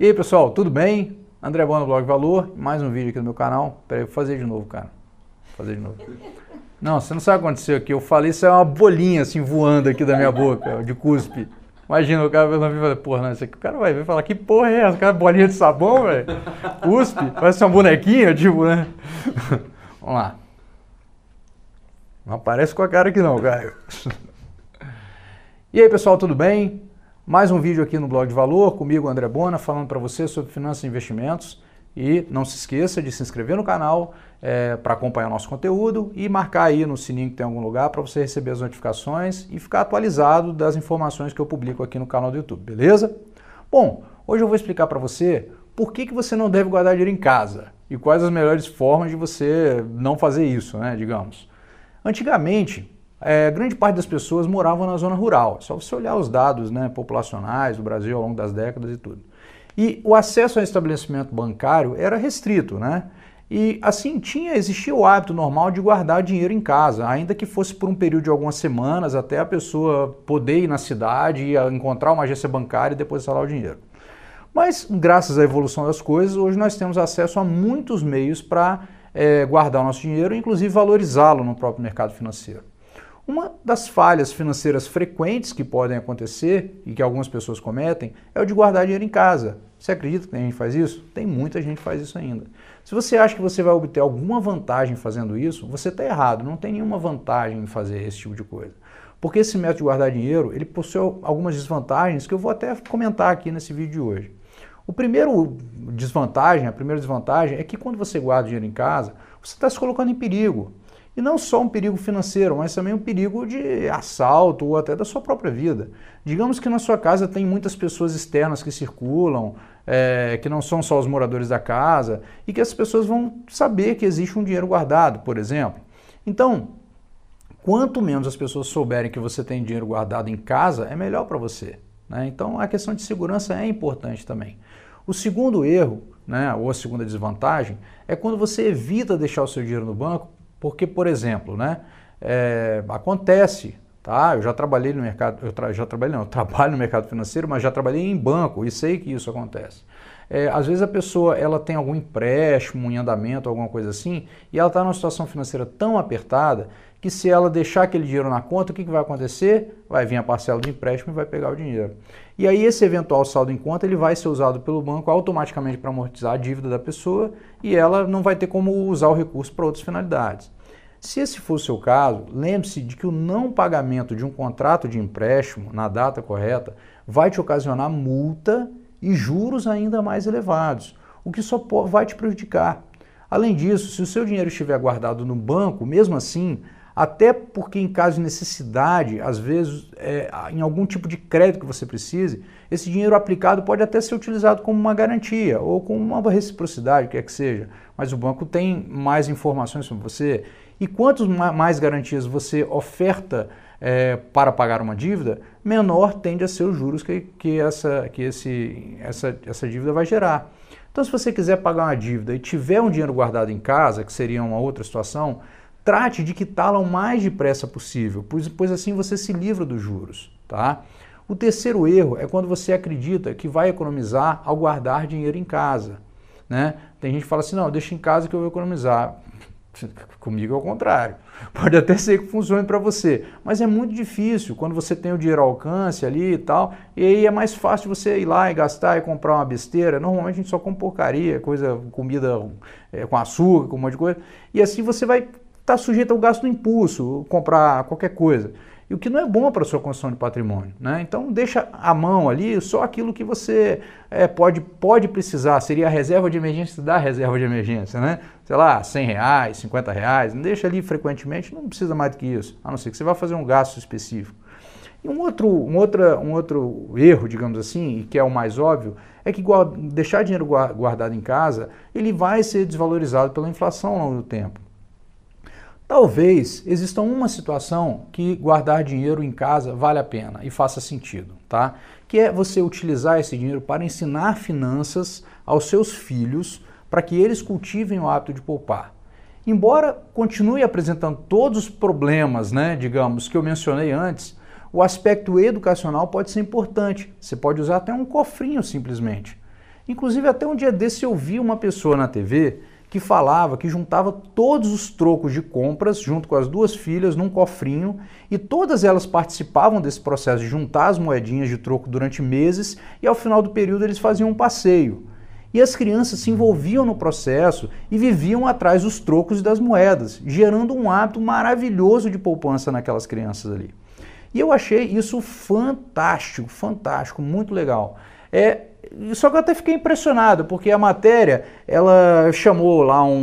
E aí pessoal, tudo bem? André Bona, Blog Valor, mais um vídeo aqui no meu canal. Peraí, vou fazer de novo, cara. Vou fazer de novo. Não, você não sabe o que aconteceu aqui. Eu falei, isso é uma bolinha assim voando aqui da minha boca, de cuspe. Imagina, o cara vai ouvir e falar, porra, não, isso aqui o cara vai ver e falar, que porra é essa? Cara, é bolinha de sabão, velho? Cuspe? Parece uma bonequinha, tipo, né? Vamos lá. Não aparece com a cara aqui não, Caio. E aí, pessoal, tudo bem? Mais um vídeo aqui no Blog de Valor, comigo André Bona, falando para você sobre finanças e investimentos. E não se esqueça de se inscrever no canal é, para acompanhar nosso conteúdo e marcar aí no sininho que tem em algum lugar para você receber as notificações e ficar atualizado das informações que eu publico aqui no canal do YouTube, beleza? Bom, hoje eu vou explicar para você por que, que você não deve guardar dinheiro em casa e quais as melhores formas de você não fazer isso, né, digamos. Antigamente, é, grande parte das pessoas moravam na zona rural. É só você olhar os dados né, populacionais do Brasil ao longo das décadas e tudo. E o acesso ao estabelecimento bancário era restrito, né? E assim tinha, existia o hábito normal de guardar dinheiro em casa, ainda que fosse por um período de algumas semanas, até a pessoa poder ir na cidade e encontrar uma agência bancária e depositar lá o dinheiro. Mas, graças à evolução das coisas, hoje nós temos acesso a muitos meios para é, eh, guardar o nosso dinheiro, inclusive valorizá-lo no próprio mercado financeiro. Uma das falhas financeiras frequentes que podem acontecer e que algumas pessoas cometem é o de guardar dinheiro em casa. Você acredita que tem gente que faz isso? Tem muita gente que faz isso ainda. Se você acha que você vai obter alguma vantagem fazendo isso, você está errado. Não tem nenhuma vantagem em fazer esse tipo de coisa. Porque esse método de guardar dinheiro, ele possui algumas desvantagens que eu vou até comentar aqui nesse vídeo de hoje. O primeiro desvantagem, a primeira desvantagem é que quando você guarda dinheiro em casa, você está se colocando em perigo. E não só um perigo financeiro, mas também um perigo de assalto ou até da sua própria vida. Digamos que na sua casa tem muitas pessoas externas que circulam, é, que não são só os moradores da casa, e que as pessoas vão saber que existe um dinheiro guardado, por exemplo. Então, quanto menos as pessoas souberem que você tem dinheiro guardado em casa, é melhor para você. Né? Então, a questão de segurança é importante também. O segundo erro, né, ou a segunda desvantagem, é quando você evita deixar o seu dinheiro no banco porque, por exemplo, né, é, acontece, tá? Eu já trabalhei no mercado, eu tra já trabalhei, não, eu trabalho no mercado financeiro, mas já trabalhei em banco e sei que isso acontece. É, às vezes a pessoa ela tem algum empréstimo em andamento, alguma coisa assim, e ela está numa situação financeira tão apertada que se ela deixar aquele dinheiro na conta, o que, que vai acontecer? Vai vir a parcela de empréstimo e vai pegar o dinheiro. E aí esse eventual saldo em conta ele vai ser usado pelo banco automaticamente para amortizar a dívida da pessoa e ela não vai ter como usar o recurso para outras finalidades. Se esse for o seu caso, lembre-se de que o não pagamento de um contrato de empréstimo na data correta vai te ocasionar multa e juros ainda mais elevados, o que só vai te prejudicar. Além disso, se o seu dinheiro estiver guardado no banco, mesmo assim, até porque, em caso de necessidade, às vezes, é, em algum tipo de crédito que você precise, esse dinheiro aplicado pode até ser utilizado como uma garantia ou como uma reciprocidade, o que é que seja. Mas o banco tem mais informações sobre você. E quantas mais garantias você oferta é, para pagar uma dívida, menor tende a ser os juros que, que, essa, que esse, essa, essa dívida vai gerar. Então, se você quiser pagar uma dívida e tiver um dinheiro guardado em casa, que seria uma outra situação, Trate de quitá-la o mais depressa possível, pois, pois assim você se livra dos juros. Tá? O terceiro erro é quando você acredita que vai economizar ao guardar dinheiro em casa. Né? Tem gente que fala assim, não, deixa em casa que eu vou economizar. Comigo é o contrário. Pode até ser que funcione para você, mas é muito difícil quando você tem o dinheiro ao alcance ali e tal. E aí é mais fácil você ir lá e gastar e comprar uma besteira. Normalmente a gente só compra porcaria, coisa, comida é, com açúcar, com um monte de coisa. E assim você vai está sujeito ao gasto do impulso, comprar qualquer coisa. E o que não é bom para a sua construção de patrimônio. Né? Então deixa à mão ali só aquilo que você é, pode, pode precisar, seria a reserva de emergência da reserva de emergência, né? Sei lá, 100 reais, 50 reais, deixa ali frequentemente, não precisa mais do que isso, a não ser que você vá fazer um gasto específico. E um outro, um, outro um outro erro, digamos assim, que é o mais óbvio, é que guarda, deixar dinheiro guardado em casa, ele vai ser desvalorizado pela inflação ao longo do tempo. Talvez exista uma situação que guardar dinheiro em casa vale a pena e faça sentido, tá? Que é você utilizar esse dinheiro para ensinar finanças aos seus filhos, para que eles cultivem o hábito de poupar. Embora continue apresentando todos os problemas, né, digamos, que eu mencionei antes, o aspecto educacional pode ser importante. Você pode usar até um cofrinho simplesmente. Inclusive, até um dia desse eu vi uma pessoa na TV que falava que juntava todos os trocos de compras junto com as duas filhas num cofrinho e todas elas participavam desse processo de juntar as moedinhas de troco durante meses e ao final do período eles faziam um passeio. E as crianças se envolviam no processo e viviam atrás dos trocos e das moedas, gerando um hábito maravilhoso de poupança naquelas crianças ali. E eu achei isso fantástico, fantástico, muito legal. É só que eu até fiquei impressionado, porque a matéria, ela chamou lá um,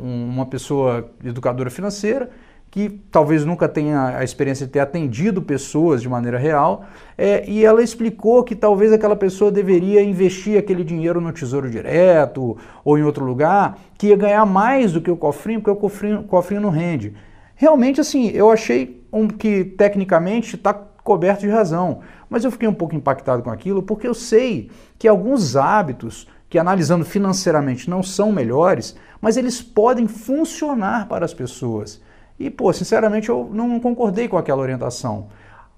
um, uma pessoa educadora financeira, que talvez nunca tenha a experiência de ter atendido pessoas de maneira real, é, e ela explicou que talvez aquela pessoa deveria investir aquele dinheiro no Tesouro Direto ou em outro lugar, que ia ganhar mais do que o cofrinho, porque o cofrinho, o cofrinho não rende. Realmente, assim, eu achei um que tecnicamente está coberto de razão. Mas eu fiquei um pouco impactado com aquilo porque eu sei que alguns hábitos que analisando financeiramente não são melhores, mas eles podem funcionar para as pessoas. E, pô, sinceramente eu não concordei com aquela orientação.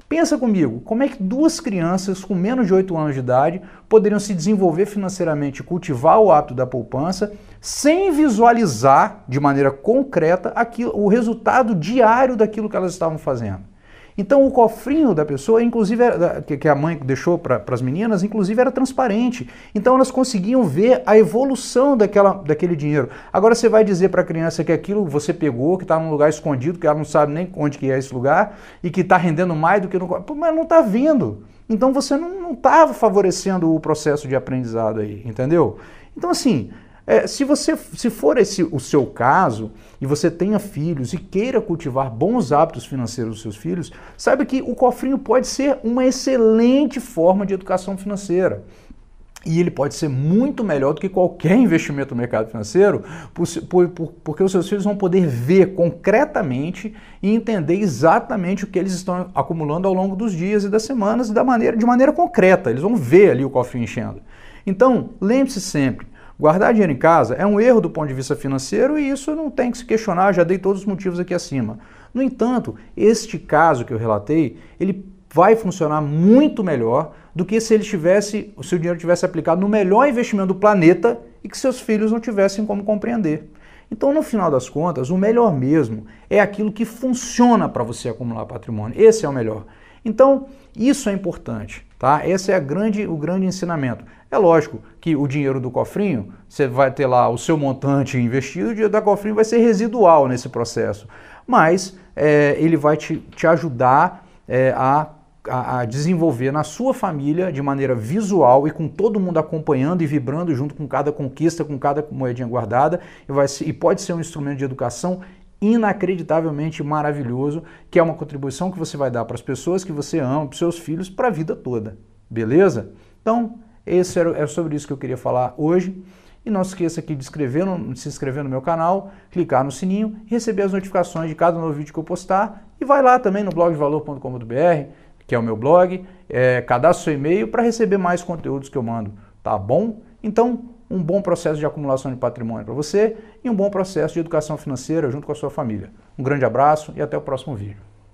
Pensa comigo, como é que duas crianças com menos de 8 anos de idade poderiam se desenvolver financeiramente e cultivar o hábito da poupança sem visualizar de maneira concreta aquilo, o resultado diário daquilo que elas estavam fazendo? Então o cofrinho da pessoa, inclusive, era, que a mãe deixou para as meninas, inclusive era transparente. Então elas conseguiam ver a evolução daquela, daquele dinheiro. Agora você vai dizer para a criança que aquilo você pegou, que está num lugar escondido, que ela não sabe nem onde que é esse lugar e que está rendendo mais do que no... Pô, mas não está vendo. Então você não estava tá favorecendo o processo de aprendizado aí, entendeu? Então assim, é, se você se for esse o seu caso e você tenha filhos e queira cultivar bons hábitos financeiros dos seus filhos, saiba que o cofrinho pode ser uma excelente forma de educação financeira. E ele pode ser muito melhor do que qualquer investimento no mercado financeiro, por, por, por, porque os seus filhos vão poder ver concretamente e entender exatamente o que eles estão acumulando ao longo dos dias e das semanas da maneira, de maneira concreta. Eles vão ver ali o cofrinho enchendo. Então, lembre-se sempre, Guardar dinheiro em casa é um erro do ponto de vista financeiro e isso não tem que se questionar, já dei todos os motivos aqui acima. No entanto, este caso que eu relatei, ele vai funcionar muito melhor do que se ele tivesse, se o dinheiro tivesse aplicado no melhor investimento do planeta e que seus filhos não tivessem como compreender. Então, no final das contas, o melhor mesmo é aquilo que funciona para você acumular patrimônio. Esse é o melhor. Então, isso é importante, tá? Esse é grande, o grande ensinamento. É lógico que o dinheiro do cofrinho, você vai ter lá o seu montante investido, o dinheiro da cofrinho vai ser residual nesse processo, mas é, ele vai te, te ajudar é, a a, desenvolver na sua família de maneira visual e com todo mundo acompanhando e vibrando junto com cada conquista, com cada moedinha guardada, e, vai ser, e pode ser um instrumento de educação inacreditavelmente maravilhoso, que é uma contribuição que você vai dar para as pessoas que você ama, para os seus filhos, para a vida toda. Beleza? Então, esse é sobre isso que eu queria falar hoje. E não se esqueça aqui de, de se inscrever no meu canal, clicar no sininho, receber as notificações de cada novo vídeo que eu postar. E vai lá também no blogvalor.com.br que é o meu blog, é, cadastre seu e-mail para receber mais conteúdos que eu mando, tá bom? Então, um bom processo de acumulação de patrimônio para você e um bom processo de educação financeira junto com a sua família. Um grande abraço e até o próximo vídeo.